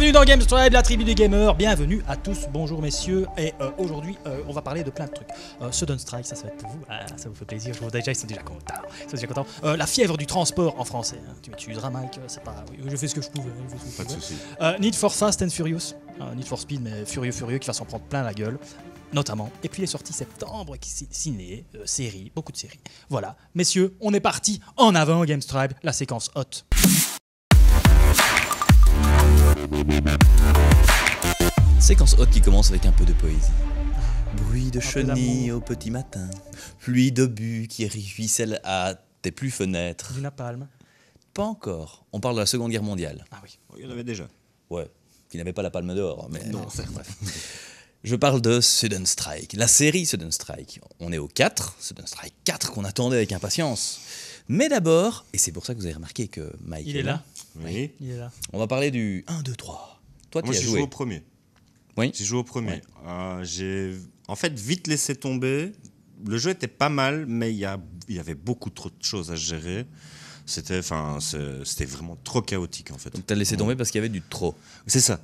Bienvenue dans Games la tribu des gamers. Bienvenue à tous. Bonjour messieurs. Et euh, aujourd'hui, euh, on va parler de plein de trucs. Sudden euh, Strike, ça, va être pour vous. Ah, ça vous fait plaisir. Je vois déjà, ils déjà contents. Ils déjà contents. la fièvre du transport en français. Hein. Tu m'excuseras, Mike. C'est pas. je fais ce que je pouvais. pouvais. Need for Fast and Furious. Need for Speed, mais furieux, furieux, qui va s'en prendre plein la gueule notamment. Et puis les sorties septembre, qui ciné, série, beaucoup de séries. Voilà, messieurs, on est parti en avant Gamestribe, la séquence hot. Séquence haute qui commence avec un peu de poésie. Bruit de chenilles au petit matin, pluie de but qui ruisselle à tes plus fenêtres. La palme. Pas encore. On parle de la Seconde Guerre mondiale. Ah oui, il y en avait déjà. Ouais, qui n'avait pas la palme dehors. Mais... Non, c'est bref. Je parle de Sudden Strike, la série Sudden Strike. On est au 4, Sudden Strike 4 qu'on attendait avec impatience. Mais d'abord, et c'est pour ça que vous avez remarqué que Mike. Il est là. On va parler du 1, 2, 3. Toi, tu as joué. au premier. Oui. J'ai joué au premier. Euh, j'ai en fait vite laissé tomber. Le jeu était pas mal, mais il y, y, avait beaucoup trop de choses à gérer. C'était, enfin, c'était vraiment trop chaotique en fait. laissé tomber parce qu'il y avait du trop. C'est ça.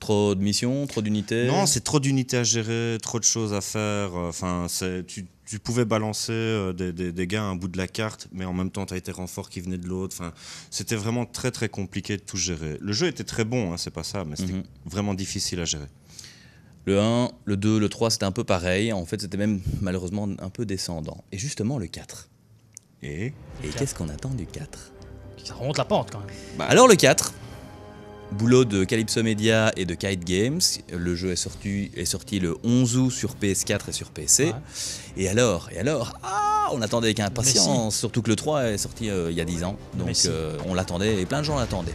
Trop de missions, trop d'unités Non, c'est trop d'unités à gérer, trop de choses à faire. Euh, enfin, tu, tu pouvais balancer euh, des, des, gars à un bout de la carte, mais en même temps, tu as été renfort qui venait de l'autre. Enfin, c'était vraiment très, très compliqué de tout gérer. Le jeu était très bon, hein, c'est pas ça, mais c'était mhm. vraiment difficile à gérer. Le 1, le 2, le 3, c'était un peu pareil. En fait, c'était même malheureusement un peu descendant. Et justement, le 4. Et Et qu'est-ce qu'on attend du 4 Ça remonte la pente quand même. Bah, alors, le 4, Boulot de Calypso Media et de Kite Games. Le jeu est sorti, est sorti le 11 août sur PS4 et sur PC. Et alors, et alors, ah, on attendait avec impatience, surtout que le 3 est sorti euh, il y a 10 ans. Donc euh, on l'attendait et plein de gens l'attendaient.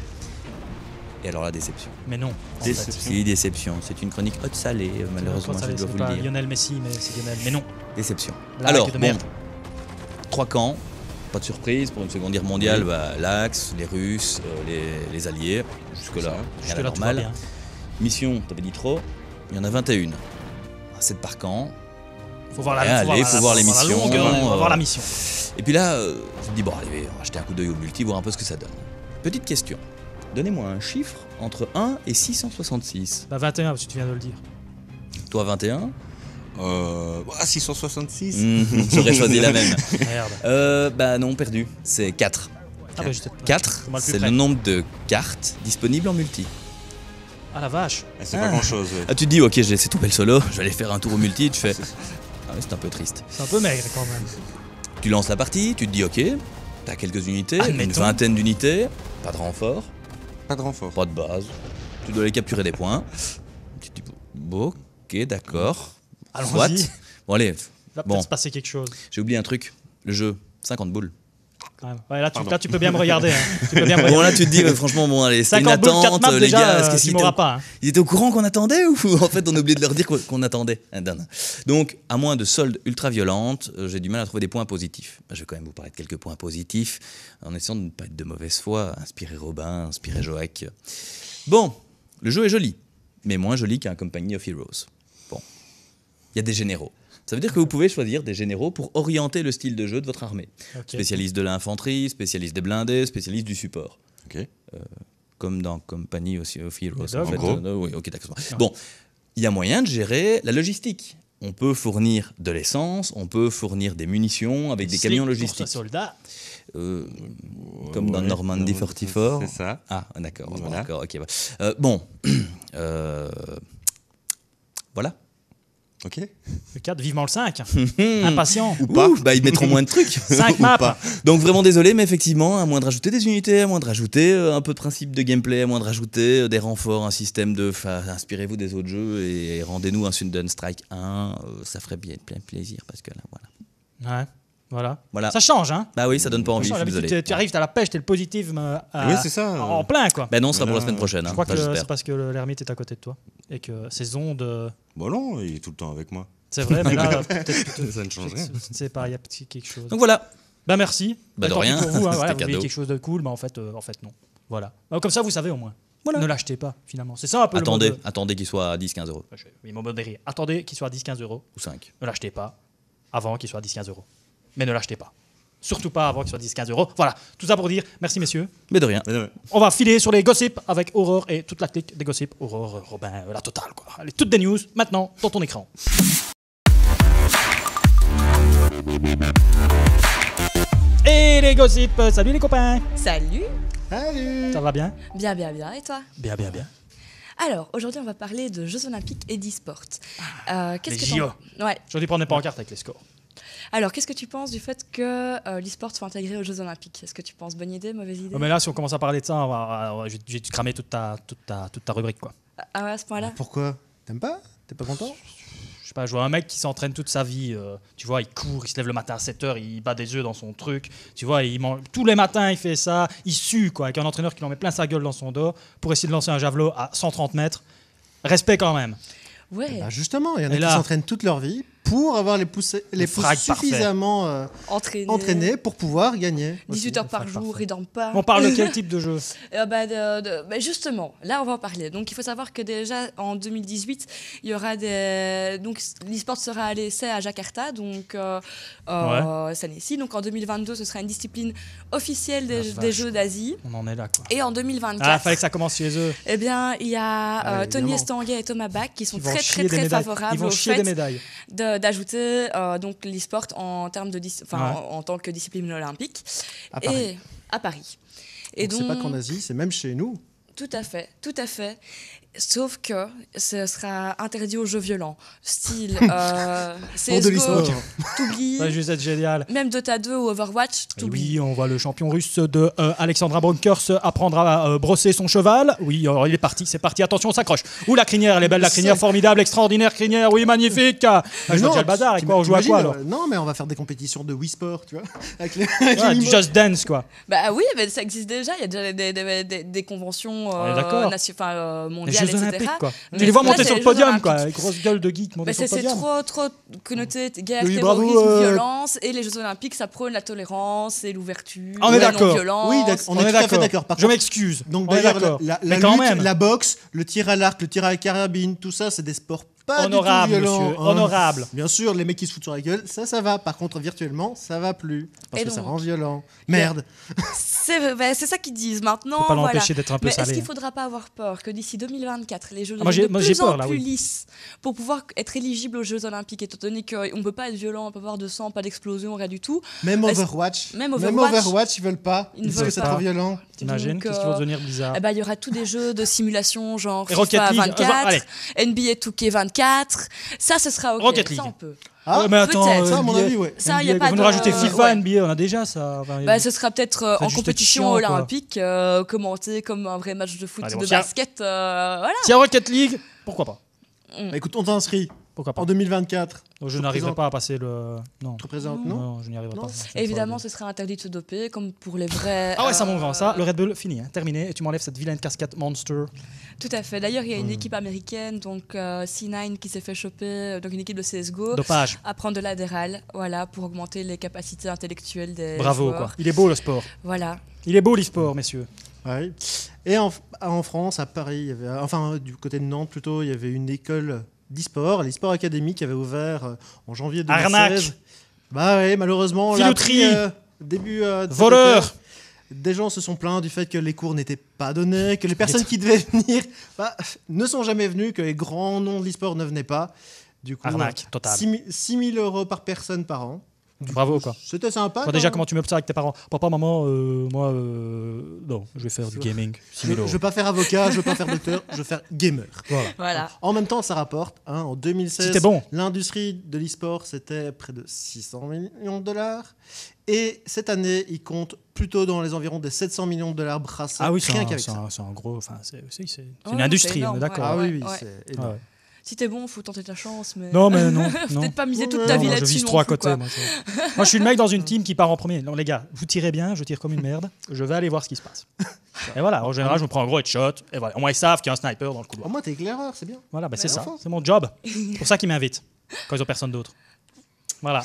Et alors la déception. Mais non. Déception. déception. C'est une chronique haute salée, euh, malheureusement, je dois vous le dire. Lionel Messi, mais c'est Mais non. Déception. alors, trois camps. Pas de surprise, pour une Seconde Guerre mondiale, bah, l'Axe, les Russes, euh, les, Alliés, jusque-là, rien jusque normal. Mission, t'avais dit trop, il y en a 21. 7 par camp. Faut voir la, mission. allez, voir faut voir les missions. Hein. voir la mission. Et puis là, euh, je me dis, bon, allez, on va jeter un coup d'œil au multi, voir un peu ce que ça donne. Petite question. Donnez-moi un chiffre entre 1 et 666. Bah 21, parce que tu viens de le dire. Toi 21 euh, ah, mhm. 666 J'aurais choisi la même. Euh, bah non, perdu. C'est 4. 4, ah bah, c'est le nombre de cartes disponibles en multi. Ah la vache ah, C'est pas ah. grand chose. tu te dis, ok, j'ai laissé tomber le solo, je vais aller faire un tour au multi, tu fais. Ah, c'est un peu triste. C'est un peu maigre quand même. Tu lances la partie, tu te dis, ok, t'as quelques unités, une vingtaine d'unités, pas de renfort. Pas de renfort. Pas de base. Tu dois aller capturer des points. Tu ok, d'accord. Soit. Bon, allez. Il va peut-être se passer quelque chose. J'ai oublié un truc. Le jeu, 50 boules. Ah, là, tu, peux bien me regarder. Hein. Bon, là, tu te dis, euh, franchement, bon, allez, c'est une attente. les gars, euh, au, pas, hein. ils étaient au courant qu'on attendait ou en fait, on a oublié de leur dire qu'on attendait Donc, à moins de soldes ultra violentes, euh, j'ai du mal à trouver des points positifs. Bah, je vais quand même vous parler de quelques points positifs en essayant de ne pas être de mauvaise foi, inspirer Robin, inspirer Joac. Bon, le jeu est joli, mais moins joli qu'un Company of Heroes il y a des généraux. Ça veut dire que vous pouvez choisir des généraux pour orienter le style de jeu de votre armée. Spécialiste de l'infanterie, spécialiste des blindés, spécialiste du support. Euh, comme dans Company of Heroes. En euh, oui, ok, d'accord. Bon, il y a moyen de gérer la logistique. On peut fournir de l'essence, on peut fournir des munitions avec des camions logistiques. Euh, comme dans Normandie Normandy 44. C'est ça. Ah, d'accord. bon, voilà. Ok. Le 4, vivement le 5. Hum. Impatient. Ou pas, bah, ils mettront moins de trucs. 5 maps. Donc vraiment désolé, mais effectivement, à moins de rajouter des unités, à moins de rajouter euh, un peu de principe de gameplay, à moins de rajouter euh, des renforts, un système de... Inspirez-vous des autres jeux et, rendez-nous un Sudden Strike 1, euh, ça ferait bien plein plaisir parce que là, voilà. Ouais. Voilà. voilà. Ça change, hein Bah oui, ça donne pas envie. je suis désolé. Tu, arrives, t'as la pêche, t'es le positif en plein, quoi. Bah non, c'est pour la semaine prochaine. Je hein. crois que c'est parce que l'ermite est à côté de toi et que ces ondes Bon, bah non, il est tout le temps avec moi. C'est vrai, mais là, peut-être. Ça ne change rien. C'est pareil, il y a quelque chose. Donc voilà. Ben merci. Bah, de rien. Pour vous, hein. vous quelque chose de cool, mais en fait, euh, en fait non. Voilà. comme ça, vous savez au moins. Ne l'achetez pas, finalement. C'est ça un peu Attendez, attendez qu'il soit à 10-15 euros. Oui, mon Attendez qu'il soit à 10-15 euros. Ou 5. Ne l'achetez pas avant qu'il soit à 10-15 euros. Mais ne l'achetez pas. Surtout pas avant que soit 10-15 euros. Voilà, tout ça pour dire merci messieurs. Mais de rien. On va filer sur les gossips avec Aurore et toute la clique des gossips. Aurore, Robin, la totale quoi. Allez, toutes des news maintenant dans ton écran. Et les gossips, salut les copains. Salut. Salut. Ça va bien Bien, bien, bien. Et toi Bien, bien, bien. Alors, aujourd'hui, on va parler de Jeux Olympiques et d'e-sport. Ah, euh, qu'est-ce les que JO. Ouais. Aujourd'hui, n'est pas en carte avec les scores. Alors, qu'est-ce que tu penses du fait que euh, l'e-sport soit intégré aux Jeux Olympiques Est-ce que tu penses bonne idée, mauvaise idée oh, Mais là, si on commence à parler de ça, on va, je vais cramer toute ta, toute, ta, toute ta rubrique. Quoi. Ah, ah ouais, à ce point-là ah, Pourquoi T'aimes pas T'es pas content je sais pas, je vois un mec qui s'entraîne toute sa vie, euh, tu vois, il court, il se lève le matin à 7h, il bat des œufs dans son truc, tu vois, il mange, tous les matins il fait ça, il sue, quoi, avec un entraîneur qui lui met plein sa gueule dans son dos pour essayer de lancer un javelot à 130 mètres. Respect quand même. Ouais. Eh ben, justement, il y en a qui s'entraînent toute leur vie pour avoir les pouces, les suffisamment euh, entraînés. pour pouvoir gagner. 18 heures par jour, et dans pas. On parle de quel type de jeu eh ben, ben, Justement, là on va en parler. Donc il faut savoir que déjà en 2018, il y aura des. Donc l'e-sport sera à l'essai à Jakarta, donc euh, euh cette année-ci. Donc en 2022, ce sera une discipline officielle des, des Jeux d'Asie. On en est là quoi. Et en 2024. Ah, fallait que ça commence chez eux. Eh bien, il y a ah, euh, Tony Estanguet et Thomas Bach qui sont très très très, favorables. Ils vont chier des médailles. De, d'ajouter euh, donc l'e-sport en, termes de en, tant que discipline olympique. À Paris. Et, à Paris. Et donc c'est pas qu'en Asie, c'est même chez nous. Tout à fait, tout à fait. Sauf que ce sera interdit aux jeux violents, style euh, CSGO, t'oublies. même juste génial. Même Dota 2 ou Overwatch, eh Oui, on voit le champion russe de euh, Alexandra Bronkers apprendre à euh, brosser son cheval. Oui, alors, il est parti, c'est parti, attention, on s'accroche. ou la crinière, elle est belle, la crinière, formidable, extraordinaire crinière, oui, magnifique. Ah, je non, le bazar, on joue à quoi alors euh, Non, mais on va faire des compétitions de Wii Sport, tu vois. Avec Just Dance, quoi. Bah oui, ça existe déjà, il y a déjà des, conventions mondiales les Jeux Olympiques, quoi. Tu les vois monter sur le podium, quoi. Grosse gueule de geek monter sur le podium. C'est trop, trop connoté guerre, terrorisme, euh, violence. Et les Jeux Olympiques, ça prône la tolérance et l'ouverture. On est d'accord. Oui, on est d'accord. Je m'excuse. Donc, d'ailleurs, la lutte, la boxe, le tir à l'arc, le tir à la carabine, tout ça, c'est des sports honorable, monsieur, hein. honorable. Bien sûr, les mecs qui se foutent sur la gueule, ça, ça va. Par contre, virtuellement, ça va plus parce Et que ça rend violent. Merde. Euh, bah, c'est ça qu'ils disent maintenant. pas l'empêcher d'être un peu Mais Est-ce qu'il faudra pas avoir peur que d'ici 2024, les jeux ah, Olympiques soient plus lisses pour pouvoir être éligible aux Jeux Olympiques, étant donné qu'on ne peut pas être violent, on peut avoir de sang, pas d'explosion, rien du tout. Même Overwatch. Même Overwatch, Même Overwatch ils veulent pas. Ils, ne veulent que c'est trop violent. T'imagines Qu'est-ce qui va devenir bizarre eh ben, Il y aura tous des jeux de simulation genre FIFA 24, NBA 2K 24. Ça, ce sera ok. Rocket League. Ça, on peut. Ah, mais attends, euh, ça, à mon avis, ouais. Ça, y a pas vous nous rajoutez FIFA, NBA, on a déjà ça. Enfin, bah, ce sera peut-être euh, en compétition olympique, euh, commenté comme un vrai match de foot, ou de basket. voilà. si y Rocket League, pourquoi pas mm. bah, écoute, on t'inscrit. En 2024. je n'arriverai pas à passer le. Non. présente, non, non, je n'y arriverai pas. Évidemment, ce sera interdit de se doper, comme pour les vrais. Ah ouais, ça m'en euh, ça. Le Red Bull, fini, hein, terminé. Et tu m'enlèves cette vilaine casquette Monster. Tout à fait. D'ailleurs, il y a une équipe américaine, donc euh, C9, qui s'est fait choper, euh, donc une équipe de CSGO. Dopage. À prendre de l'adéral, voilà, pour augmenter les capacités intellectuelles des. Bravo, quoi. Il est beau le sport. Voilà. Il est beau l'e-sport, messieurs. Et en, France, à Paris, enfin, du côté de Nantes plutôt, il y avait une école d'e-sport, l'e-sport académique avait ouvert euh, en janvier 2016. Arnaque Bah ouais, malheureusement, là, euh, début euh, voleur. Des gens se sont plaints du fait que les cours n'étaient pas donnés, que les personnes qui devaient venir bah, ne sont jamais venues, que les grands noms de l'e-sport ne venaient pas. Du coup, Arnaque totale. 6 000 euros par personne par an. Bravo, quoi. C'était sympa. déjà, comment tu m'observes avec tes parents Papa, maman, euh, moi, euh, non, je vais faire du gaming. Je, je vais pas faire avocat, je vais pas faire docteur, je vais faire gamer. Voilà. En même temps, ça rapporte. Hein, en 2016, bon. l'industrie de l'e-sport, c'était près de 600 millions de dollars. Et cette année, il compte plutôt dans les environs des 700 millions de dollars brassés. Ah oui, c'est un, un, gros. C'est une industrie, d'accord. ah oui, oui, c'est ah énorme si t'es bon, faut tenter ta chance. Mais... Non, mais non. Peut-être pas miser toute ta vie là-dessus. Je vise trois côtés. Moi, moi, je suis le mec dans une team qui part en premier. Non, les gars, vous tirez bien, je tire comme une merde. Je vais aller voir ce qui se passe. et voilà, en général, je me prends un gros headshot. Et voilà, au moins, ils savent qu'il y a un sniper dans le couloir. Au moins, t'es éclaireur, c'est bien. Voilà, bah, c'est ça. C'est mon job. C'est pour ça qu'ils m'invitent quand ils ont personne d'autre. Voilà.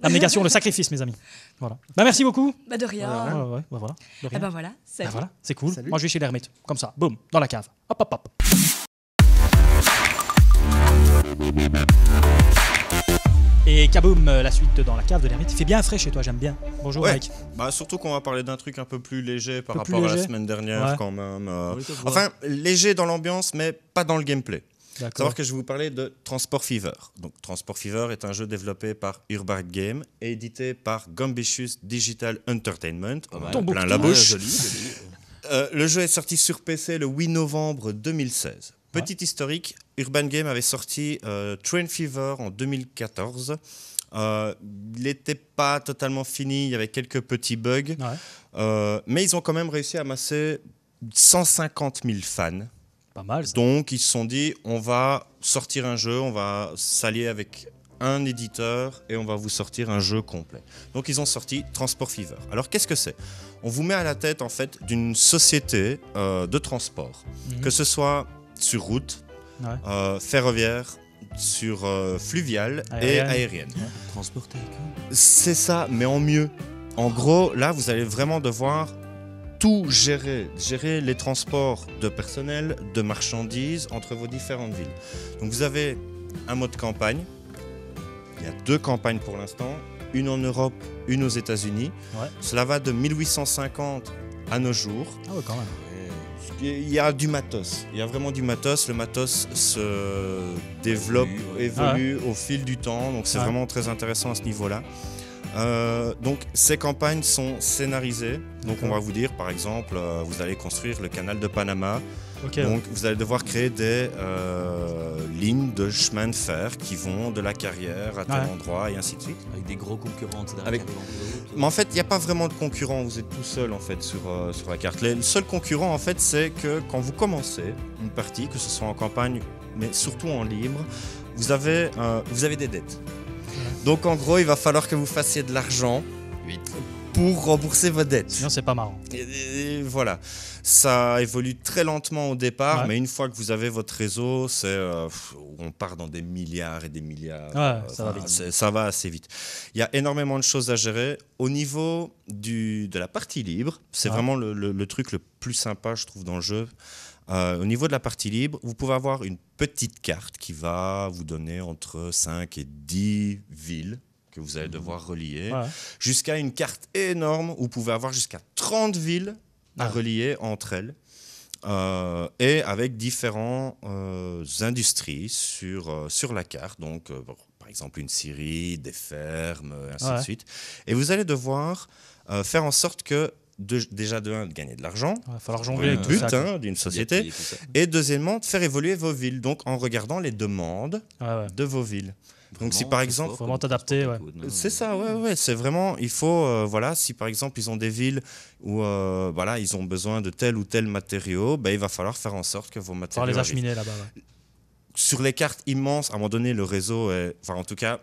L'abnégation, le sacrifice, mes amis. Voilà. Bah, merci beaucoup. Bah, de rien. Euh, ouais, ouais, ouais, ah, bah, voilà. voilà. Bah, voilà. C'est cool. Moi, je vais chez l'ermite. Comme ça. Boum. Dans la cave. Hop, hop, hop. Et kaboum, la suite dans la cave de l'ermite. Il fait bien frais chez toi, j'aime bien. Bonjour Mike. Bah, surtout qu'on va parler d'un truc un peu plus léger par rapport à la semaine dernière quand même. Euh, enfin, léger dans l'ambiance, mais pas dans le gameplay. Savoir que je vais vous parler de Transport Fever. Donc, Transport Fever est un jeu développé par Urban Game et édité par Gambitious Digital Entertainment. plein la bouche. le jeu est sorti sur PC le 8 novembre 2016. Petit historique, Urban Game avait sorti euh, Train Fever en 2014. Euh, il n'était pas totalement fini, il y avait quelques petits bugs, euh, mais ils ont quand même réussi à amasser 150 000 fans. Pas mal. Donc ils se sont dit, on va sortir un jeu, on va s'allier avec un éditeur et on va vous sortir un jeu complet. Donc ils ont sorti Transport Fever. Alors qu'est-ce que c'est On vous met à la tête en fait d'une société de transport, mhm. que ce soit sur route, euh, ferroviaire, sur euh, fluviale et aérienne. Transporter. C'est ça, mais en mieux. En gros, là, vous allez vraiment devoir tout gérer, gérer les transports de personnel, de marchandises entre vos différentes villes. Donc vous avez un mode campagne. Il y a deux campagnes pour l'instant, une en Europe, une aux États-Unis. Cela va de 1850 à nos jours. Ah ouais, quand même il y a du matos. Il y a vraiment du matos. Le matos se développe, évolue, ah. au fil du temps. Donc c'est ah. vraiment très intéressant à ce niveau-là. Euh, donc ces campagnes sont scénarisées. Donc on va vous dire par exemple, euh, vous allez construire le canal de Panama. donc vous allez devoir créer des euh, lignes de chemin de fer qui vont de la carrière à tel endroit et ainsi de suite. Avec des gros concurrents. Avec... Mais en fait, il n'y a pas vraiment de concurrent. Vous êtes tout seul en fait sur, sur la carte. le seul concurrent en fait, c'est que quand vous commencez une partie, que ce soit en campagne, mais surtout en libre, vous avez, vous avez des dettes. Donc en gros, il va falloir que vous fassiez de l'argent pour rembourser vos dettes. Sinon, c'est pas marrant. voilà. Ça évolue très lentement au départ, mais une fois que vous avez votre réseau, c'est, euh, on part dans des milliards et des milliards. ça, va assez vite. Il y a énormément de choses à gérer. Au niveau de la partie libre, c'est vraiment le, truc le plus sympa, je trouve, dans le jeu. Euh, au niveau de la partie libre, vous pouvez avoir une petite carte qui va vous donner entre 5 et 10 villes que vous allez mmh. devoir relier, jusqu'à une carte énorme où vous pouvez avoir jusqu'à 30 villes à ah. relier entre elles. Euh, et avec différentes euh, industries sur, sur la carte, donc par exemple une scierie, des fermes, ainsi de suite. Et vous allez devoir faire en sorte que déjà de gagner de l'argent. Il va falloir jongler euh, avec but d'une société. Et deuxièmement, de faire évoluer vos villes, donc en regardant les demandes de vos villes. donc si par exemple, vraiment t'adapter, euh, c'est ça, ouais, ouais, c'est vraiment, il faut, euh, voilà, si par exemple ils ont des villes où, voilà, ils ont besoin de tel ou tel matériau, bah, il va falloir faire en sorte que vos matériaux. les acheminer là-bas. Sur les cartes immenses, à un moment donné, le réseau, est... enfin en tout cas,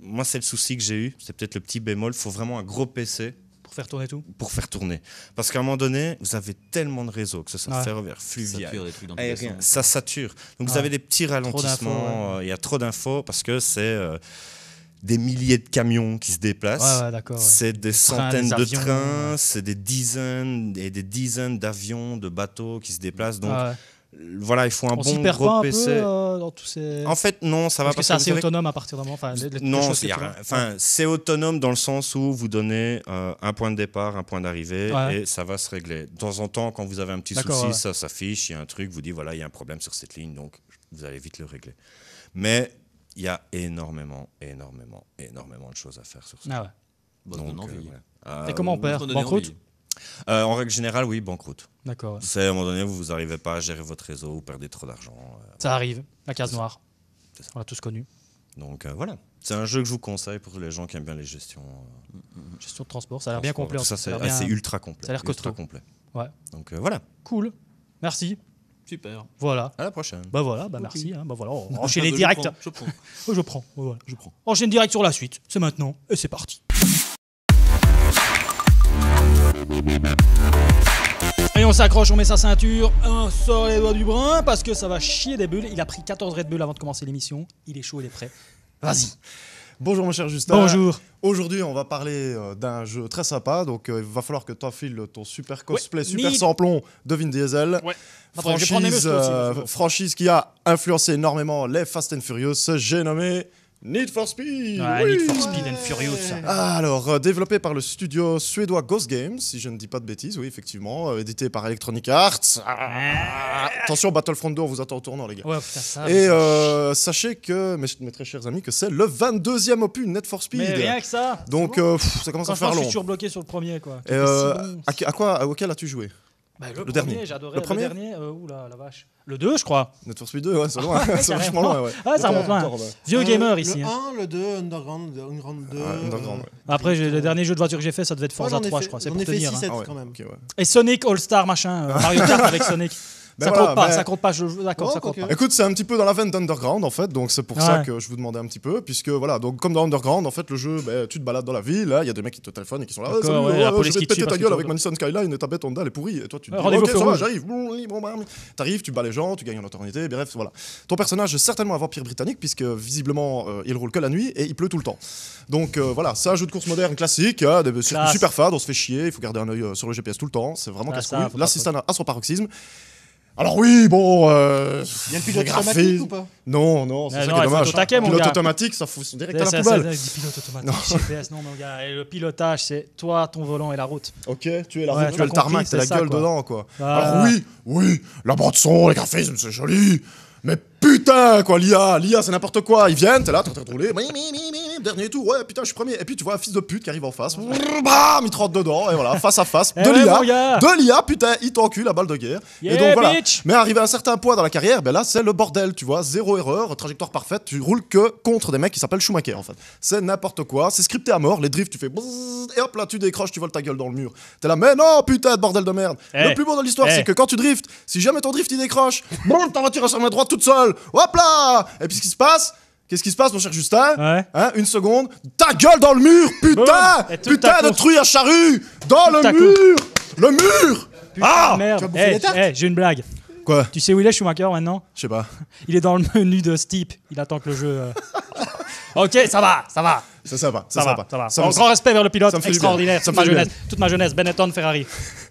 moi c'est le souci que j'ai eu, c'est peut-être le petit bémol, il faut vraiment un gros PC pour faire tourner tout Pour faire tourner. Parce qu'à un moment donné, vous avez tellement de réseaux, que ce soit ouais. ferroviaire, fluvial, ça, hein, eh, ça sature. Donc vous avez des petits ralentissements, euh, il y a trop d'infos parce que c'est... Euh, des milliers de camions qui se déplacent. C'est des, centaines de trains, c'est des dizaines et des dizaines d'avions, de bateaux qui se déplacent. Donc, voilà, il faut un bon PC. Euh, en fait, non, ça va parce que c'est assez autonome à partir du moment. Enfin, non, c'est autonome dans le sens où vous donnez euh, un point de départ, un point d'arrivée, et ça va se régler. De temps en temps, quand vous avez un petit souci, ça s'affiche, il y a un truc, vous dit voilà, il y a un problème sur cette ligne, donc vous allez vite le régler. Mais il y a énormément, énormément, énormément de choses à faire sur ça. Ah ouais. Euh, et comment on perd Banqueroute euh, en règle générale, oui, banqueroute. D'accord. C'est à un moment donné, vous n'arrivez pas à gérer votre réseau, vous perdez trop d'argent. Euh, ça arrive, la case noire. On l'a tous connu. Donc euh, voilà, c'est un jeu que je vous conseille pour les gens qui aiment bien les gestions. Mm, mm, mm. Gestion de transport, ça a l'air bien complet. Ça, c'est ultra complet. Ça a l'air costaud. complet. Ouais. Donc voilà. Cool. Merci. Super. Voilà. À la prochaine. Bah voilà, bah merci. Hein. bah voilà, on enchaîne direct. Bah, je prends. Je prends. Oh, je bah prends. Enchaîne direct sur la suite. C'est maintenant et c'est parti. Et on s'accroche, on met sa ceinture, on sort les doigts du brun parce que ça va chier des bulles. Il a pris 14 de bulles avant de commencer l'émission. Il est chaud, il est prêt. Vas-y. Bonjour mon cher Justin. Bonjour. Aujourd'hui, on va parler euh, d'un jeu très sympa. Donc, euh, il va falloir que tu enfiles ton super cosplay, super samplon de Vin Diesel. Franchise, euh, franchise qui a influencé énormément les Fast and Furious. J'ai nommé Need for Speed Need for Speed and Furious Alors, euh, développé par le studio suédois Ghost Games, si je ne dis pas de bêtises, oui, effectivement, euh, édité par Electronic Arts. Ah, ah, ah, attention, Battlefront 2, on vous attend au tournant, les gars. Ouais, putain, ça, Et euh, sachez que, mes, très chers amis, que c'est le 22e opus Need for Speed. Mais rien que ça Donc, ça commence à faire long. Je suis toujours bloqué sur le premier, quoi. Et, à, à, quoi, à, auquel as-tu joué bah, le, dernier, j'adorais. Le, le premier dernier, euh, oula, la vache. Le 2, je crois. Notre Speed 2, ouais, c'est loin. Ah, c'est vachement loin, ouais. Ah, ça remonte loin. Vieux gamer ici. Hein. Le 1, le 2, Underground, Underground 2. Ah, Underground, ouais. Après, le dernier jeu de voiture que j'ai fait, ça devait être Forza 3, je crois. C'est pour tenir. Hein. Ah ouais, okay, Et Sonic All-Star, machin. Euh, Mario Kart avec Sonic. Ben ça, compte pas, ben- ça compte pas, je... d'accord, ça compte pas. Écoute, c'est un petit peu dans la veine d'Underground en fait, donc c'est pour ça que je vous demandais un petit peu, puisque voilà, donc comme dans Underground, en fait, le jeu, ben, tu te balades dans la ville, hein, il y a des mecs qui te téléphonent et qui sont là, ah, ouais, euh, je vais te péter ta gueule avec Madison Skyline et ta bête Honda, elle est pourrie, et toi tu te dis, ok, ça va, j'arrive, t'arrives, tu bats les gens, tu gagnes en autorité, bref, voilà. Ton personnage est certainement un vampire britannique, puisque visiblement, euh, il roule que la nuit et il pleut tout le temps. Donc euh, voilà, c'est un jeu de course moderne classique, hein, super fade, on se fait chier, il faut garder un œil sur le GPS tout le temps, c'est vraiment ah, casse-couille. son paroxysme. Alors oui, bon, euh, Il y a le pilote automatique ou pas Non, non, c'est ah ça qui est dommage. taquet, pilote automatique, ça fout direct à la poubelle. C'est pilote automatique, Non. GPS, non, mon gars. Et le pilotage, c'est toi, ton volant et la route. Ok, tu es la Ouais, route, tu as le tarmac, t'as la gueule dedans, quoi. Bah. Alors oui, oui, la bande son, les graphismes, c'est joli, mais putain, quoi, l'IA, l'IA, c'est n'importe quoi. Ils viennent, t'es là, t'es rouler, dernier tout ouais, putain, je suis premier. Et puis tu vois un fils de pute qui arrive en face, bam, il rentre dedans, et voilà, face à face, eh de l'IA, de l'IA, putain, il t'encule la balle de guerre. et donc voilà. Mais arrivé à un certain point dans la carrière, ben là, c'est le bordel, tu vois, zéro erreur, trajectoire parfaite, tu roules que contre des mecs qui s'appellent Schumacher, en fait. C'est n'importe quoi, c'est scripté à mort, les drifts, tu fais et hop là, tu décroches, tu voles ta gueule dans le mur. T'es là, mais non, putain, de bordel de merde. Eh. Le plus beau dans l'histoire, c'est eh. que quand tu driftes, si jamais ton drift il décroche, ta sur droite toute seule. Hop là Et puis ce qui se passe Qu'est-ce qui se passe, mon cher Justin hein, Une seconde. Ta gueule dans le mur, putain Putain de truie à charrue Dans le mur Le mur Ah merde. Hey, eh, eh, j'ai une blague. Quoi Tu sais où il est, Schumacher, maintenant Je sais pas. Il est dans le menu de Steep. Il attend que le jeu... Euh. ok, ça va, ça va. Ça, va, ça, ça, va, Ça va. Grand respect vers le pilote, extraordinaire. Toute ma, jeunesse, toute ma jeunesse, Benetton, Ferrari.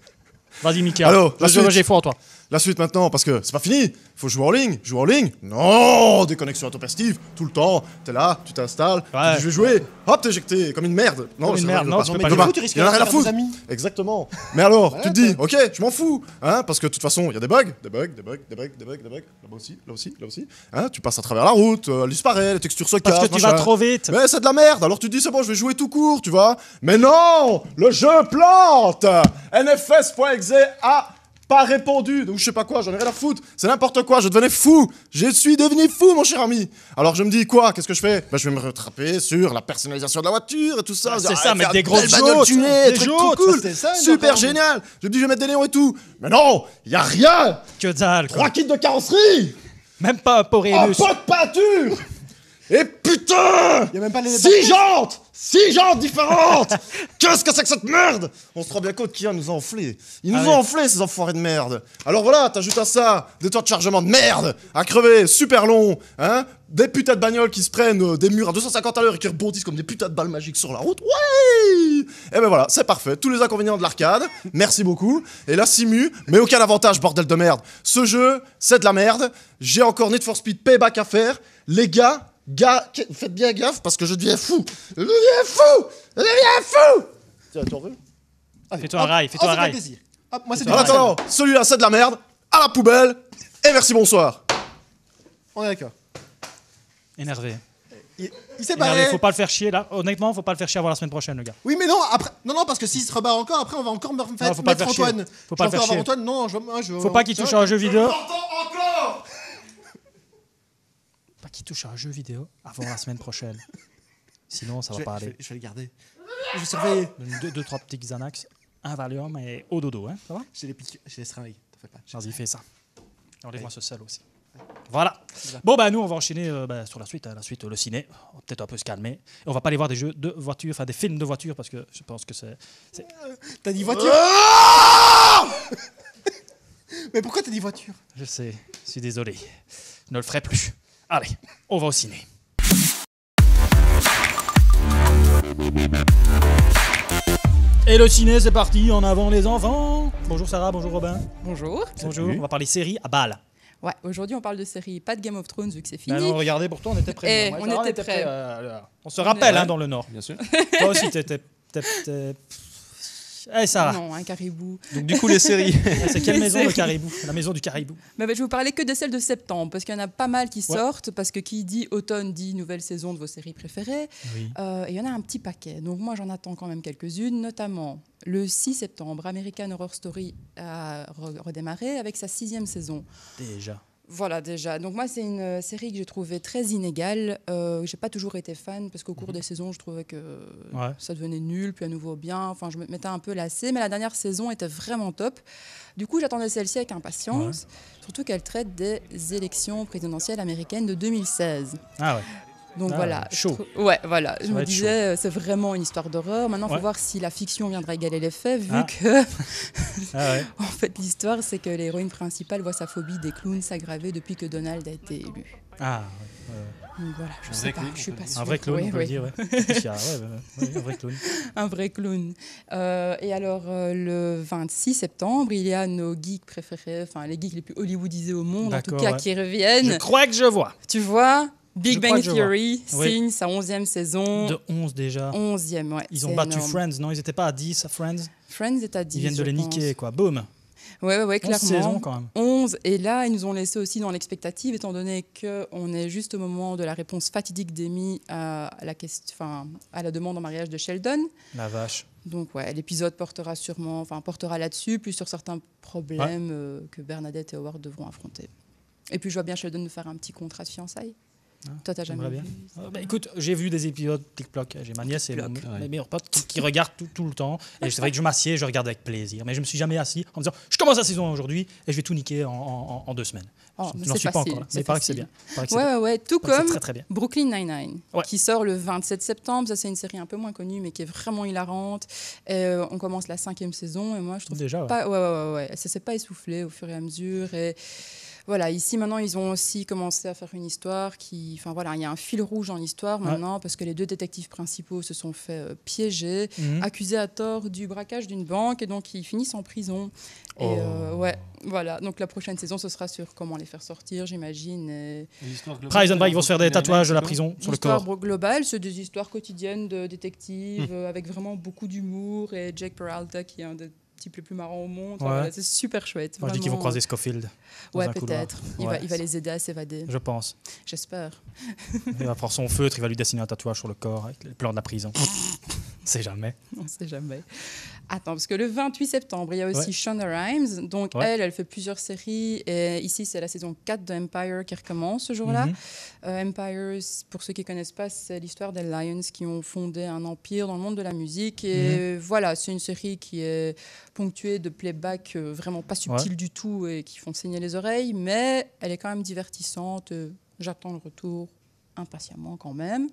Vas-y, Mika. Allô, j'ai foi en toi. La suite maintenant, parce que c'est pas fini. Faut jouer en ligne. Jouer en ligne. Non, déconnexion intempestive, tout le temps. T'es là, tu t'installes. Ouais. Je vais jouer. Hop, t'es éjecté, comme une merde. Non, c'est merde. non, tu peux pas. Tu risques de amis. Exactement. Mais alors, tu te dis, ok, je m'en fous, hein, parce que de toute façon, il y a des bugs, des bugs, des bugs, des bugs, des bugs, des bugs. Là-bas aussi, là aussi, là aussi. Hein, tu passes à travers la route, euh, elle disparaît, les textures se cassent. Parce que tu vas trop vite. Mais c'est de la merde. Alors tu te dis, c'est bon, je vais jouer tout court, tu vois. Mais non, le jeu plante. NFS.exe a pas répondu, donc je sais pas quoi, j'en ai rien à foutre, c'est n'importe quoi, je devenais fou, je suis devenu fou, mon cher ami. Alors je me dis quoi, qu'est-ce que je fais Bah je vais me rattraper sur la personnalisation de la voiture et tout ça. Ah, c'est ça, mettre des grosses bagnoles des trucs super génial. Je me dis je vais mettre des néons et tout, mais non, y a rien. Que dalle. Trois kits de carrosserie. Même pas un poré. Un pot de peinture. Et putain. Y'a même pas les. Six jantes six genres différentes Qu'est-ce que c'est que cette merde On se rend bien compte qui nous a enflé. Ils nous ah ont enflé ces enfoirés de merde. Alors voilà, t'ajoutes à ça des toits de chargement de merde à crever, super long, hein Des putains de bagnoles qui se prennent euh, des murs à 250 à l'heure et qui rebondissent comme des putains de balles magiques sur la route. Ouais Et eh ben voilà, c'est parfait. Tous les inconvénients de l'arcade, merci beaucoup. Et la Simu, mais aucun avantage, bordel de merde. Ce jeu, c'est de la merde. J'ai encore Need for Speed Payback à faire. Les gars, Gars, Faites bien gaffe parce que je deviens fou. Je deviens fou Je deviens fou Tiens, tu en veux Fais-toi un rail, fais-toi oh, un rail. Hop, moi c'est du Attends, celui-là c'est de la merde, à la poubelle, et merci, bonsoir. On est d'accord. Énervé. Il, s'est barré. faut pas le faire chier là. Honnêtement, faut pas le faire chier avant la semaine prochaine, le gars. Oui, mais non, après. Non, non, parce que s'il se rebat encore, après on va encore me faire non, faut pas le faire Antoine. Chier. Faut pas le faire chier. Antoine, non, je, je... Faut pas qu'il touche à un jeu vidéo. encore ah, qui touche à un jeu vidéo avant la semaine prochaine. Sinon, ça va pas aller. Je vais, le garder. Je vais Deux, trois petits Xanax, un Valium et au dodo, hein. Ça va J'ai les j'ai les seringues. y ça. on les voit ce aussi. Voilà. Bon, bah, nous, on va enchaîner euh, bah, sur la suite. Hein. la suite, le ciné. On va peut-être un peu se calmer. on va pas aller voir des jeux de voitures enfin des films de voitures parce que je pense que c'est. Euh, t'as dit voiture ah Mais pourquoi t'as dit voiture Je sais. Je suis désolé. Je ne le ferai plus. Allez, on va au ciné. Et le ciné, c'est parti, en avant les enfants Bonjour Sarah, bonjour Robin. Bonjour. Bonjour, on va parler série à balle. Ouais, aujourd'hui on parle de série, pas de Game of Thrones vu que c'est fini. non, regardez, pourtant on était prêts. Eh, on, était prêts. Euh, euh, on se rappelle hein, dans le Nord. Bien sûr. Toi aussi, t'étais. Eh, non, un caribou. du coup, les séries. Ah, c'est quelle maison le caribou La maison du caribou. Mais je ne vous parlais que de celles de septembre, parce qu'il y en a pas mal qui sortent, parce que qui dit automne dit nouvelle saison de vos séries préférées. Euh, et il y en a un petit paquet. Donc moi, j'en attends quand même quelques-unes, notamment le 6 septembre, American Horror Story a redémarré avec sa sixième saison. Déjà. Voilà déjà. Donc moi c'est une euh, série que j'ai trouvée très inégale. Euh, j'ai pas toujours été fan parce qu'au cours mhm. des saisons je trouvais que ça devenait nul, puis à nouveau bien. Enfin je me mettais un peu lassée, mais la dernière saison était vraiment top. Du coup j'attendais celle-ci avec impatience, surtout qu'elle traite des élections présidentielles américaines de 2016. Ah ouais. Donc ah, voilà. Chaud. Ouais, voilà. je me disais, euh, c'est vraiment une histoire d'horreur. Maintenant, il faut voir si la fiction viendra égaler les faits, vu ah. que. Ah, en fait, l'histoire, c'est que l'héroïne principale voit sa phobie des clowns s'aggraver depuis que Donald a été élu. Ah, voilà, je sais pas, pas sûre. Un vrai clown, on peut dire, un vrai clown. Un vrai clown. Euh, et alors, euh, le 26 septembre, il y a nos geeks préférés, enfin les geeks les plus hollywoodisés au monde, en tout cas, qui reviennent. Je crois que je vois. Tu vois Big Bang Theory signe sa 11e saison. De 11 déjà. 11e, ouais. Ils ont battu Friends, non Ils n'étaient pas à 10 à Friends Friends est à 10. Ils viennent de les niquer, quoi. Boom Ouais, ouais, ouais, clairement. 11 quand même. 11. Et là, ils nous ont laissé aussi dans l'expectative, étant donné qu'on est juste au moment de la réponse fatidique d'Amy à la, à la demande en mariage de Sheldon. La vache. Donc, ouais, l'épisode portera sûrement, enfin, portera là-dessus, plus sur certains problèmes euh, que Bernadette et Howard devront affronter. Et puis, je vois bien Sheldon nous faire un petit contrat de fiançailles. Hein, Toi, t'as jamais vu ah, bah, Écoute, j'ai vu des épisodes TikTok. J'ai ma nièce et mes meilleurs potes qui, regardent tout, tout, le temps. Et c'est vrai que je m'assieds et je regarde avec plaisir. Mais je me suis jamais assis en me disant je commence la saison aujourd'hui et je vais tout niquer en, en, deux semaines. Oh, je n'en suis pas encore là. Mais paraît que c'est bien. ouais, ouais, ouais, Tout comme Brooklyn Nine-Nine, qui sort le 27 septembre. Ça, c'est une série un peu moins connue, mais qui est vraiment hilarante. Euh, on commence la cinquième saison et moi, je trouve. Déjà, Pas, ouais, ouais, ouais. Ça s'est pas essoufflé au fur et à mesure. Et voilà, ici maintenant, ils ont aussi commencé à faire une histoire qui. Enfin voilà, il y a un fil rouge en histoire, maintenant parce que les deux détectives principaux se sont fait euh, piéger, mhm. accusés à tort du braquage d'une banque et donc ils finissent en prison. Et oh. euh, ouais, voilà. Donc la prochaine saison, ce sera sur comment les faire sortir, j'imagine. Prison Price vont se faire des tatouages de la prison sur le corps. L'histoire globale, c'est des histoires quotidiennes de détectives mhm. euh, avec vraiment beaucoup d'humour et Jake Peralta qui est un des type le plus marrant au monde. c'est super chouette. Moi, je dis qu'ils vont croiser Scofield. Ouais, peut-être. Il, va, il va les aider à s'évader. Je pense. J'espère. Il va prendre son feutre, il va lui dessiner un tatouage sur le corps avec le plan de la prison. On sait jamais. On sait jamais. Attends, parce que le 28 septembre, il y a aussi ouais. Shonda Rhimes. Donc, elle, elle fait plusieurs séries. Et ici, c'est la saison 4 de Empire qui recommence ce jour-là. Mhm. Euh, empire, pour ceux qui ne connaissent pas, c'est l'histoire des Lions qui ont fondé un empire dans le monde de la musique. Et mhm. voilà, c'est une série qui est ponctuée de playback euh, vraiment pas subtil du tout et qui font saigner les oreilles. Mais elle est quand même divertissante. J'attends le retour impatiemment quand même.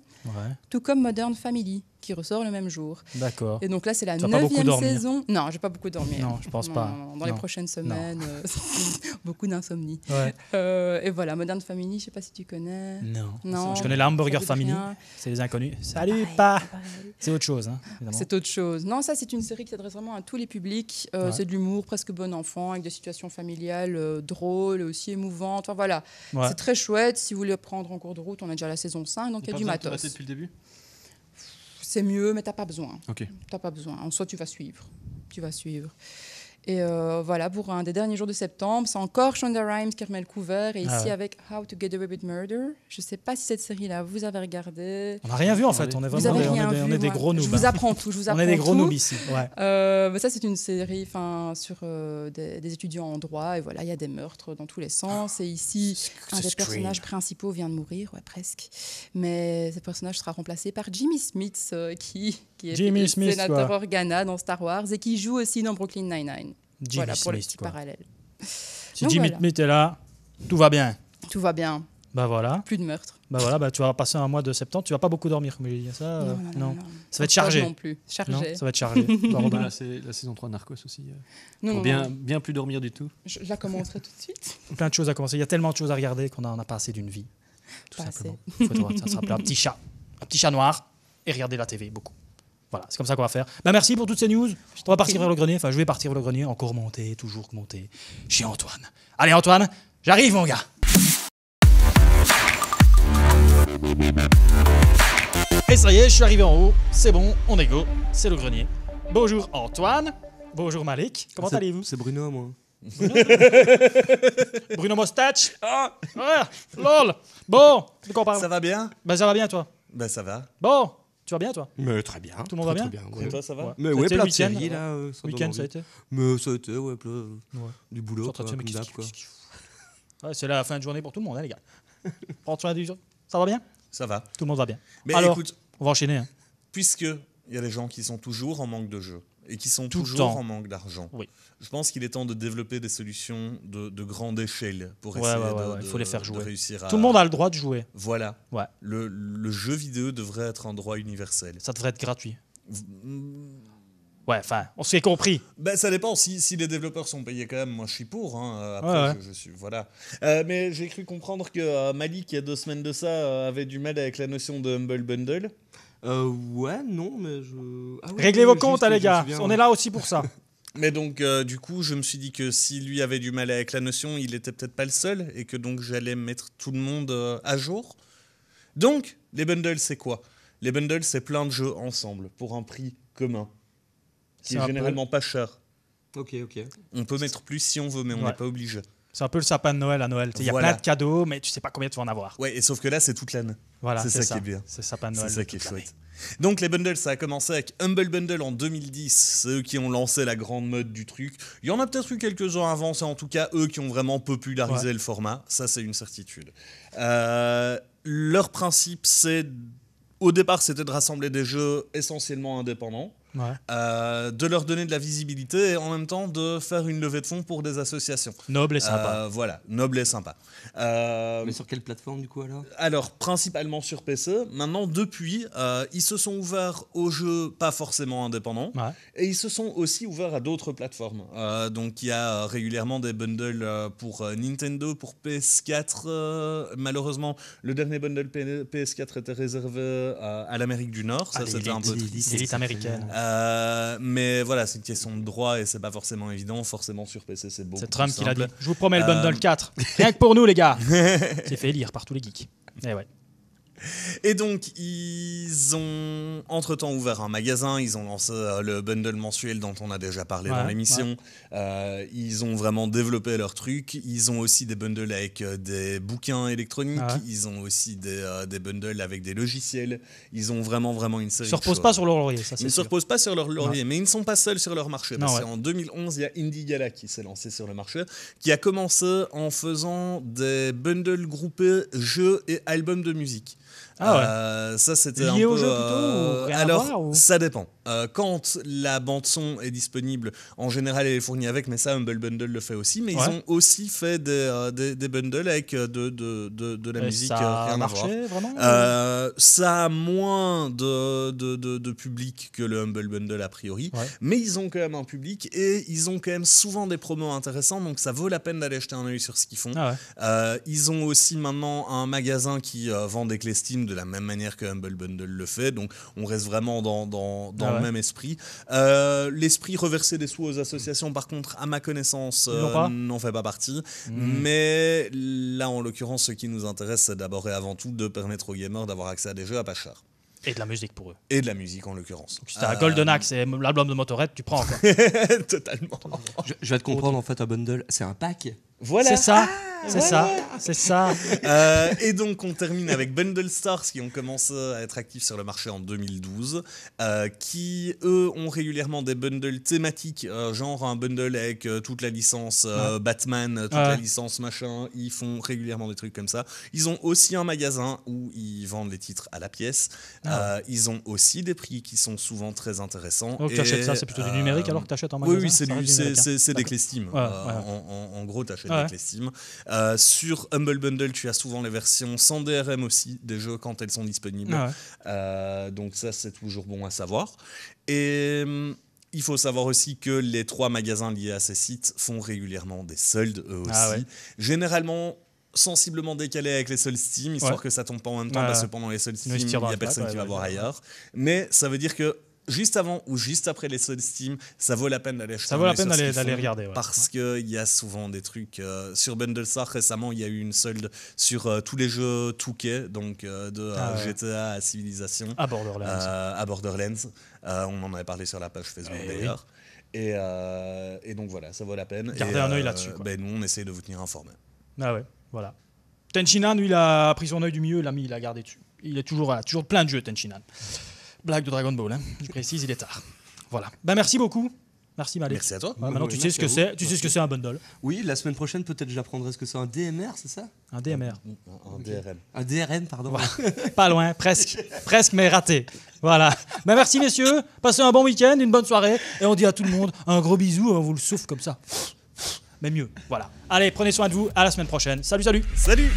Tout comme Modern Family qui ressort le même jour. D'accord. Et donc là, c'est la neuvième saison. Non, j'ai pas beaucoup dormi. Non, je pense pas. dans les prochaines semaines, euh, beaucoup d'insomnie. Euh, et voilà, Modern Family, je sais pas si tu connais. Non. je connais la Hamburger Family. C'est les inconnus. Salut, pas. C'est autre chose. Hein, c'est autre chose. Non, ça, c'est une série qui s'adresse vraiment à tous les publics. Euh, c'est de l'humour presque bon enfant, avec des situations familiales drôles, aussi émouvantes. voilà. C'est très chouette. Si vous voulez prendre en cours de route, on a déjà la saison 5, donc il y a du matos. depuis le début c'est mieux, mais tu pas besoin. Okay. Tu pas besoin. En soi, tu vas suivre. Tu vas suivre. Et euh, voilà, pour un des derniers jours de septembre, c'est encore Shonda Rhimes qui remet le couvert. Et ah ici, avec How to Get Away with Murder. Je ne sais pas si cette série-là, vous avez regardé. On n'a rien vu en fait. On est des, gros noobs. Je vous apprends tout. on est des gros noobs ici. Euh, ça, c'est une série sur euh, des, étudiants en droit. Et voilà, il y a des meurtres dans tous les sens. Et ici, un des personnages principaux vient de mourir, presque. Mais ce personnage sera remplacé par Jimmy Smith, qui, est le sénateur Organa dans Star Wars et qui joue aussi dans Brooklyn Nine-Nine. Jimmy voilà, Si Jimmy Smith est là, tout va bien. Tout va bien. Bah voilà. Plus de meurtre. Bah voilà, bah tu vas passer un mois de septembre, tu vas pas beaucoup dormir, comme j'ai dit. Ça, euh, non, Ça va être chargé. Non plus. Chargé. Non, ça va être chargé. Bah, la, saison 3 Narcos aussi. Euh, bien, bien plus dormir du tout. Je la commencerai tout de suite. Plein de choses à commencer. Il y a tellement de choses à regarder qu'on n'en a pas assez d'une vie. Tout simplement. ça sera un petit chat. Un petit chat noir et regarder la TV beaucoup. Voilà, c'est comme ça qu'on va faire. Bah, merci pour toutes ces news. On va partir vers le grenier. Enfin, je vais partir vers le grenier. Encore monter, toujours monter. Chez Antoine. Allez, Antoine, j'arrive, mon gars. Et ça y est, je suis arrivé en haut. C'est bon, on est go. C'est le grenier. Bonjour, Antoine. Bonjour, Malik. Comment allez-vous C'est Bruno, moi. Bruno Mostach. Ah. ah lol. Bon, de quoi on parle Ça va bien bah, ça va bien, toi bah, ça va. Bon, tu vas bien, toi Mais très bien. Tout le monde va bien, très bien toi, ça va Mais ouais, plein de séries, là. Euh, week-end, ça a été Mais ça a été, ouais, plein, du boulot. un c'est la fin de journée pour tout le monde, hein, les gars. Prends Ça va bien Ça va. Tout le monde va bien. Mais Alors, écoute, on va enchaîner. Hein. Puisque il y a des gens qui sont toujours en manque de jeu, et qui sont toujours en manque d'argent. Oui. Je pense qu'il est temps de développer des solutions de, grande échelle pour essayer de, réussir à... Tout le monde a le droit de jouer. Voilà. Le, le, jeu vidéo devrait être un droit universel. Ça devrait être gratuit. Hmm. Ouais, enfin, on s'est compris. Ben, ça dépend. Si, si, les développeurs sont payés quand même, moi je suis pour. Hein. Euh, après, Je, suis. Voilà. Euh, mais j'ai cru comprendre que Mali, euh, Malik, il y a deux semaines de ça, avait du mal avec la notion de Humble Bundle. Euh, ouais, non, mais je. Ah Réglez vos comptes, les gars. on est là aussi pour ça. Mais donc, euh, du coup, je me suis dit que si lui avait du mal avec la notion, il était peut-être pas le seul, et que donc j'allais mettre tout le monde euh, à jour. Donc, les bundles, c'est quoi Les bundles, c'est plein de jeux ensemble, pour un prix commun, C'est généralement pas cher. Ok, ok. On peut mettre plus si on veut, mais on n'est pas obligé. C'est un peu le sapin de Noël à Noël. Il y a plein de cadeaux, mais tu sais pas combien tu vas en avoir. Ouais, et sauf que là, c'est toute l'année. Voilà, c'est ça, qui est bien. C'est le sapin de Noël. C'est ça qui est chouette. Donc les bundles, ça a commencé avec Humble Bundle en 2010, c'est eux qui ont lancé la grande mode du truc. Il y en a peut-être eu quelques-uns avant, c'est en tout cas eux qui ont vraiment popularisé le format, ça c'est une certitude. Euh, leur principe, c'est... Au départ, c'était de rassembler des jeux essentiellement indépendants. Euh, de leur donner de la visibilité et en même temps de faire une levée de fonds pour des associations. Noble et sympa. Euh, voilà, noble et sympa. Euh, Mais sur quelle plateforme du coup alors Alors, principalement sur PC. Maintenant, depuis, ils se sont ouverts aux jeux pas forcément indépendants et ils se sont aussi ouverts à d'autres plateformes. donc, il y a régulièrement des bundles pour Nintendo, pour PS4. malheureusement, le dernier bundle PS4 était réservé à l'Amérique du Nord. Ça, ah, c'était un peu. L'élite américaine. Euh, mais voilà, c'est une question de droit et c'est pas forcément évident. Forcément, sur PC, c'est bon C'est Trump qui l'a dit. Je vous promets le bundle 4. Euh, Rien que pour nous, les gars. c'est fait lire par tous les geeks. Et eh ouais. Et donc, ils ont entre-temps ouvert un magasin, ils ont lancé euh, le bundle mensuel dont on a déjà parlé dans l'émission, euh, ils ont vraiment développé leur truc, ils ont aussi des bundles avec euh, des bouquins électroniques, ah ils ont aussi des, bundles avec des logiciels, ils ont vraiment, vraiment une série. Ils ne se reposent pas sur leur laurier, ça Ils ne se reposent pas sur leur laurier, mais ils ne sont pas seuls sur leur marché. parce ah qu'en 2011, il y a Indie qui s'est lancé sur le marché, qui a commencé en faisant des bundles groupés jeux et albums de musique. Ah ouais. Euh, ça, c'était un peu. alors, ça dépend. Euh, quand la bande-son est disponible, en général, elle est fournie avec, mais ça, Humble Bundle le fait aussi. Mais ils ont aussi fait des, euh, des, bundles avec de, de, la musique. Ça a marché, Ça a moins de, public que le Humble Bundle a priori. Mais ils ont quand même un public et ils ont quand même souvent des promos intéressants, donc ça vaut la peine d'aller jeter un œil sur ce qu'ils font. Ah ils ont aussi maintenant un magasin qui vend des clés de la même manière que Humble Bundle le fait. Donc on reste vraiment dans, dans, ah le même esprit. Euh, l'esprit reverser des sous aux associations, par contre, à ma connaissance, euh, n'en fait pas partie. Hmm. Mais là, en l'occurrence, ce qui nous intéresse, c'est d'abord et avant tout de permettre aux gamers d'avoir accès à des jeux à pas cher. Et de la musique pour eux. Et de la musique en l'occurrence. Si t'as Golden euh, Axe et l'album de Motorhead, tu prends. Totalement. je, vais te comprendre en fait un bundle, c'est un pack. Voilà. C'est ça. Ah, c'est ça, c'est ça. Euh, et donc on termine avec Bundle Stars qui ont commencé à être actifs sur le marché en 2012, euh, qui eux ont régulièrement des bundles thématiques, euh, genre un bundle avec toute la licence Batman, toute la licence machin, ils font régulièrement des trucs comme ça. Ils ont aussi un magasin où ils vendent les titres à la pièce, ah ils ont aussi des prix qui sont souvent très intéressants. Oh, tu achètes ça, c'est plutôt du numérique alors que tu achètes en magasin Oui, oui hein. c'est des clés Steam. en, gros, tu avec les Steam. Euh, sur Humble Bundle, tu as souvent les versions sans DRM aussi des jeux quand elles sont disponibles. Euh, donc ça, c'est toujours bon à savoir. Et hum, il faut savoir aussi que les trois magasins liés à ces sites font régulièrement des soldes eux ah aussi. Généralement, sensiblement décalés avec les soldes Steam, histoire que ça tombe pas en même temps, cependant parce que pendant les soldes Steam, il n'y a personne qui va voir ailleurs. Mais ça veut dire que juste avant ou juste après les soldes Steam, ça vaut la peine d'aller Ça vaut la peine d'aller regarder. Parce que qu'il y a souvent des trucs. Euh, sur Bundle Star, récemment, il y a eu une solde sur euh, tous les jeux Touquet, donc euh, de ah GTA à Civilisation À Borderlands. à Borderlands. on en avait parlé sur la page Facebook eh d'ailleurs. Et, donc voilà, ça vaut la peine. Gardez un œil là-dessus. Ben, nous, on essaye de vous tenir informés. Ah ouais, voilà. Tenchinan, lui, il a pris son œil du milieu, l'ami il a gardé dessus. Il est toujours, là, toujours plein de jeux, Tenchinan blague de Dragon Ball. Hein. Je précise, il est tard. Voilà. Ben, merci beaucoup. Merci Malek. Merci à toi. maintenant, tu, sais ce que c'est, tu sais ce que c'est un bundle. Oui, la semaine prochaine, peut-être j'apprendrai ce que c'est un DMR, c'est ça Un DMR. Un, un, DRM. pardon. Pas loin, presque. presque, mais raté. Voilà. Ben, merci, messieurs. Passez un bon week-end, une bonne soirée. Et on dit à tout le monde un gros bisou. On vous le souffle comme ça. Mais mieux. Voilà. Allez, prenez soin de vous. À la semaine prochaine. Salut, salut. Salut.